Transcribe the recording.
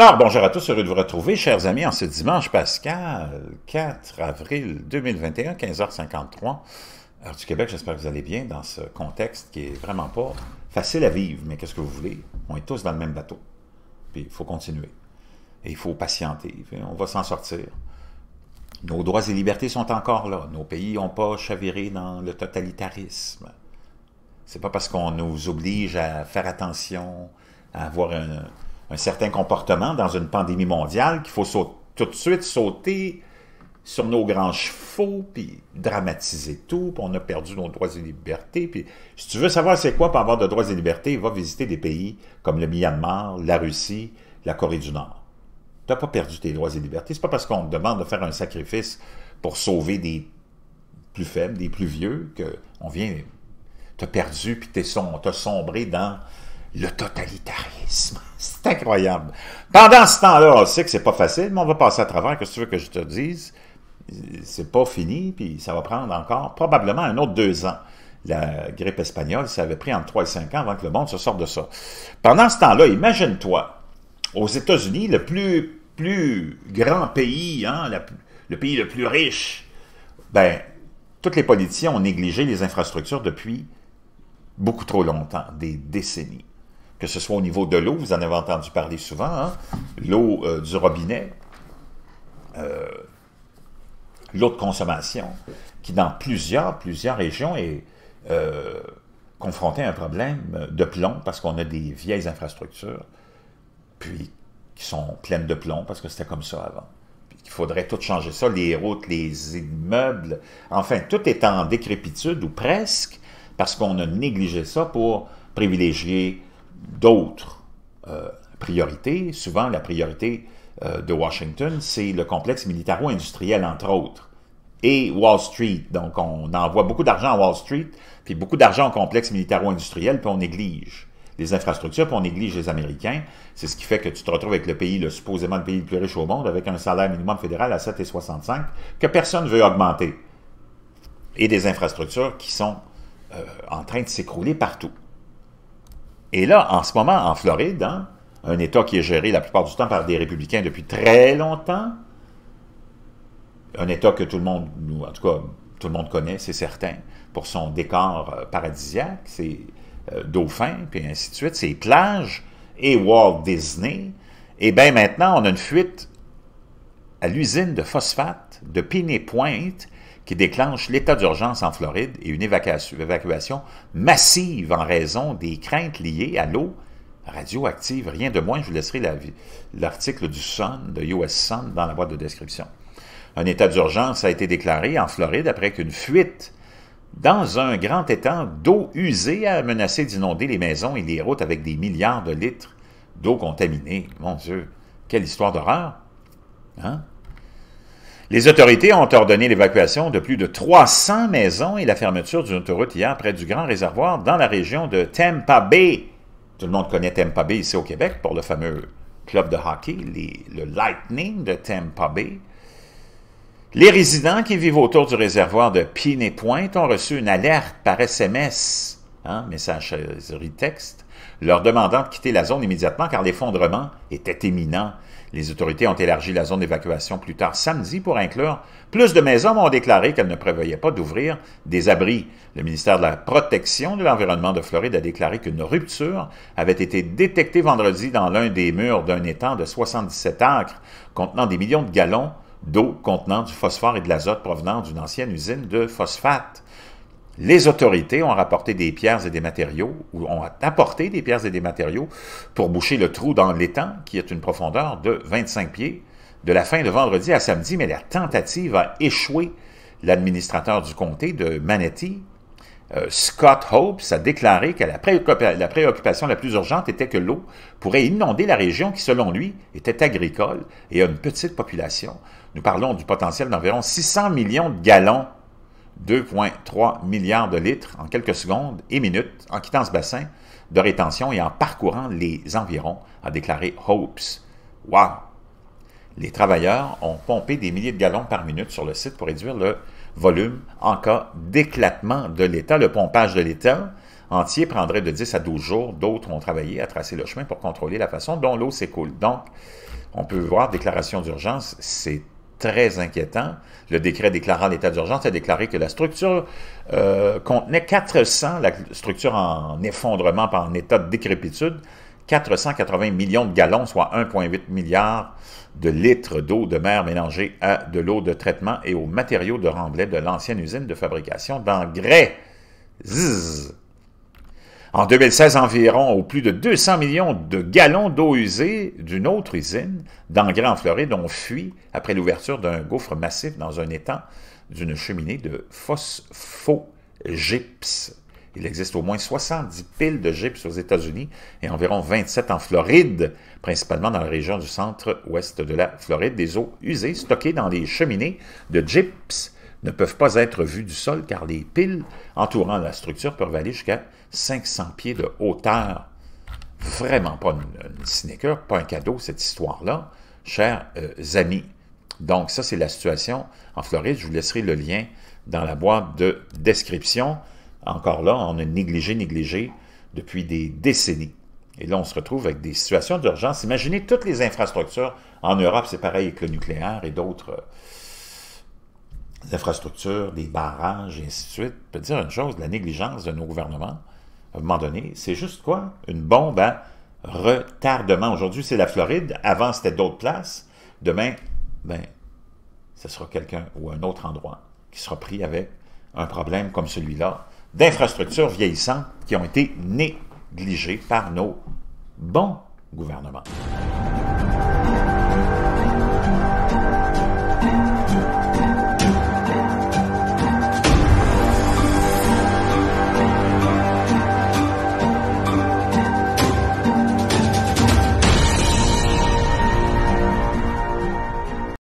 Alors, bonjour à tous, heureux de vous retrouver, chers amis, en ce dimanche pascal, 4 avril 2021, 15h53, heure du Québec. J'espère que vous allez bien dans ce contexte qui est vraiment pas facile à vivre, mais qu'est-ce que vous voulez? On est tous dans le même bateau, puis il faut continuer, et il faut patienter, on va s'en sortir. Nos droits et libertés sont encore là, nos pays n'ont pas chaviré dans le totalitarisme. C'est pas parce qu'on nous oblige à faire attention, à avoir un un certain comportement dans une pandémie mondiale qu'il faut tout de suite sauter sur nos grands chevaux, puis dramatiser tout, puis on a perdu nos droits et libertés. Puis si tu veux savoir c'est quoi pour avoir de droits et libertés, va visiter des pays comme le Myanmar, la Russie, la Corée du Nord. Tu n'as pas perdu tes droits et libertés. C'est pas parce qu'on te demande de faire un sacrifice pour sauver des plus faibles, des plus vieux, qu'on vient... Tu as perdu, puis tu as sombré dans le totalitarisme. C'est incroyable. Pendant ce temps-là, on sait que c'est pas facile, mais on va passer à travers. Qu'est-ce que tu veux que je te dise? C'est pas fini, puis ça va prendre encore probablement un autre deux ans. La grippe espagnole, ça avait pris entre trois et cinq ans avant que le monde se sorte de ça. Pendant ce temps-là, imagine-toi, aux États-Unis, le plus, plus grand pays, hein, le pays le plus riche, ben, toutes les politiciens ont négligé les infrastructures depuis beaucoup trop longtemps, des décennies que ce soit au niveau de l'eau, vous en avez entendu parler souvent, hein, l'eau euh, du robinet, euh, l'eau de consommation, qui dans plusieurs, plusieurs régions est euh, confrontée à un problème de plomb parce qu'on a des vieilles infrastructures, puis qui sont pleines de plomb parce que c'était comme ça avant. il faudrait tout changer ça, les routes, les immeubles, enfin, tout est en décrépitude ou presque parce qu'on a négligé ça pour privilégier d'autres euh, priorités. Souvent, la priorité euh, de Washington, c'est le complexe militaro-industriel, entre autres, et Wall Street. Donc, on envoie beaucoup d'argent à Wall Street, puis beaucoup d'argent au complexe militaro-industriel, puis on néglige les infrastructures, puis on néglige les Américains. C'est ce qui fait que tu te retrouves avec le pays, le supposément le pays le plus riche au monde, avec un salaire minimum fédéral à 7,65 que personne ne veut augmenter. Et des infrastructures qui sont euh, en train de s'écrouler partout. Et là, en ce moment, en Floride, hein, un État qui est géré la plupart du temps par des républicains depuis très longtemps, un État que tout le monde, en tout cas, tout le monde connaît, c'est certain, pour son décor euh, paradisiaque, ses euh, dauphins, puis ainsi de suite, ses plages, et Walt Disney. Et bien maintenant, on a une fuite à l'usine de phosphate de Pinay Pointe qui déclenche l'état d'urgence en Floride et une évacuation, massive en raison des craintes liées à l'eau radioactive. Rien de moins, je vous laisserai l'article du Sun, de US Sun, dans la boîte de description. Un état d'urgence a été déclaré en Floride après qu'une fuite dans un grand étang d'eau usée a menacé d'inonder les maisons et les routes avec des milliards de litres d'eau contaminée. Mon Dieu, quelle histoire d'horreur! Hein? Les autorités ont ordonné l'évacuation de plus de 300 maisons et la fermeture d'une autoroute hier près du grand réservoir dans la région de Tampa Bay. Tout le monde connaît Tampa Bay ici au Québec pour le fameux club de hockey, les, le Lightning de Tampa Bay. Les résidents qui vivent autour du réservoir de Pinet-Pointe ont reçu une alerte par SMS, hein, message de euh, texte, leur demandant de quitter la zone immédiatement car l'effondrement était imminent. Les autorités ont élargi la zone d'évacuation plus tard samedi pour inclure plus de maisons, ont déclaré qu'elles ne prévoyaient pas d'ouvrir des abris. Le ministère de la Protection de l'Environnement de Floride a déclaré qu'une rupture avait été détectée vendredi dans l'un des murs d'un étang de 77 acres contenant des millions de gallons d'eau contenant du phosphore et de l'azote provenant d'une ancienne usine de phosphate les autorités ont rapporté des pierres et des matériaux, ou ont apporté des pierres et des matériaux pour boucher le trou dans l'étang, qui est une profondeur de 25 pieds, de la fin de vendredi à samedi, mais la tentative a échoué. L'administrateur du comté de Manatee, euh, Scott Hopes, a déclaré que la, la préoccupation la plus urgente était que l'eau pourrait inonder la région qui, selon lui, était agricole et a une petite population. Nous parlons du potentiel d'environ 600 millions de gallons 2,3 milliards de litres en quelques secondes et minutes en quittant ce bassin de rétention et en parcourant les environs, a déclaré Hopes. Wow! Les travailleurs ont pompé des milliers de gallons par minute sur le site pour réduire le volume en cas d'éclatement de l'État. Le pompage de l'État entier prendrait de 10 à 12 jours. D'autres ont travaillé à tracer le chemin pour contrôler la façon dont l'eau s'écoule. Donc, on peut voir déclaration d'urgence, c'est très inquiétant. Le décret déclarant l'état d'urgence a déclaré que la structure euh, contenait 400, la structure en effondrement, par en état de décrépitude, 480 millions de gallons, soit 1,8 milliard de litres d'eau de mer mélangée à de l'eau de traitement et aux matériaux de remblai de l'ancienne usine de fabrication d'engrais. En 2016 environ, au plus de 200 millions de gallons d'eau usée d'une autre usine d'engrais en Floride ont fui après l'ouverture d'un gouffre massif dans un étang d'une cheminée de phosphogypse. Il existe au moins 70 piles de gypse aux États-Unis et environ 27 en Floride, principalement dans la région du centre-ouest de la Floride, des eaux usées stockées dans les cheminées de gypse ne peuvent pas être vus du sol car les piles entourant la structure peuvent aller jusqu'à 500 pieds de hauteur. Vraiment pas une, sneaker, pas un cadeau cette histoire-là, chers euh, amis. Donc ça, c'est la situation en Floride. Je vous laisserai le lien dans la boîte de description. Encore là, on a négligé, négligé depuis des décennies. Et là, on se retrouve avec des situations d'urgence. Imaginez toutes les infrastructures en Europe, c'est pareil avec le nucléaire et d'autres... Euh, infrastructures, des barrages, et ainsi de suite. peut dire une chose, la négligence de nos gouvernements, à un moment donné, c'est juste quoi? Une bombe à retardement. Aujourd'hui, c'est la Floride. Avant, c'était d'autres places. Demain, ben, ce sera quelqu'un ou un autre endroit qui sera pris avec un problème comme celui-là d'infrastructures vieillissantes qui ont été négligées par nos bons gouvernements.